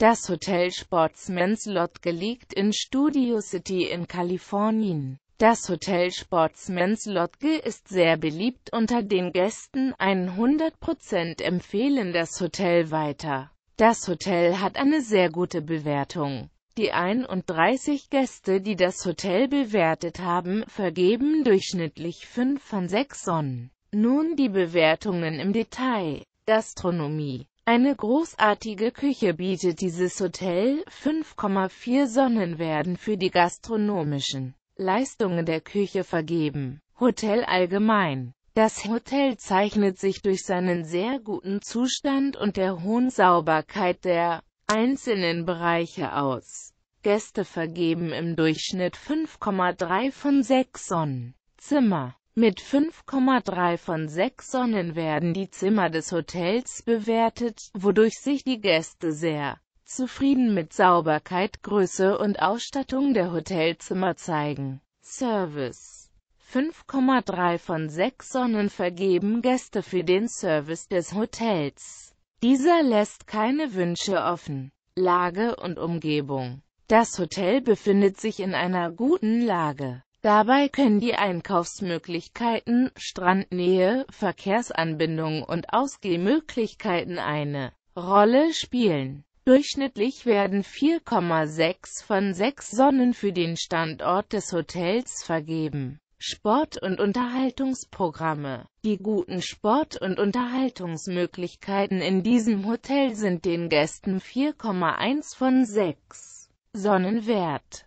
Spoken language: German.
Das Hotel Sportsman's Lodge liegt in Studio City in Kalifornien. Das Hotel Sportsman's Lodge ist sehr beliebt unter den Gästen, 100% empfehlen das Hotel weiter. Das Hotel hat eine sehr gute Bewertung. Die 31 Gäste, die das Hotel bewertet haben, vergeben durchschnittlich 5 von 6 Sonnen. Nun die Bewertungen im Detail. Gastronomie eine großartige Küche bietet dieses Hotel, 5,4 Sonnen werden für die gastronomischen Leistungen der Küche vergeben. Hotel allgemein das Hotel zeichnet sich durch seinen sehr guten Zustand und der hohen Sauberkeit der einzelnen Bereiche aus. Gäste vergeben im Durchschnitt 5,3 von 6 Sonnen. Zimmer mit 5,3 von 6 Sonnen werden die Zimmer des Hotels bewertet, wodurch sich die Gäste sehr zufrieden mit Sauberkeit, Größe und Ausstattung der Hotelzimmer zeigen. Service 5,3 von 6 Sonnen vergeben Gäste für den Service des Hotels. Dieser lässt keine Wünsche offen. Lage und Umgebung Das Hotel befindet sich in einer guten Lage. Dabei können die Einkaufsmöglichkeiten, Strandnähe, Verkehrsanbindung und Ausgehmöglichkeiten eine Rolle spielen. Durchschnittlich werden 4,6 von 6 Sonnen für den Standort des Hotels vergeben. Sport- und Unterhaltungsprogramme Die guten Sport- und Unterhaltungsmöglichkeiten in diesem Hotel sind den Gästen 4,1 von 6 Sonnenwert.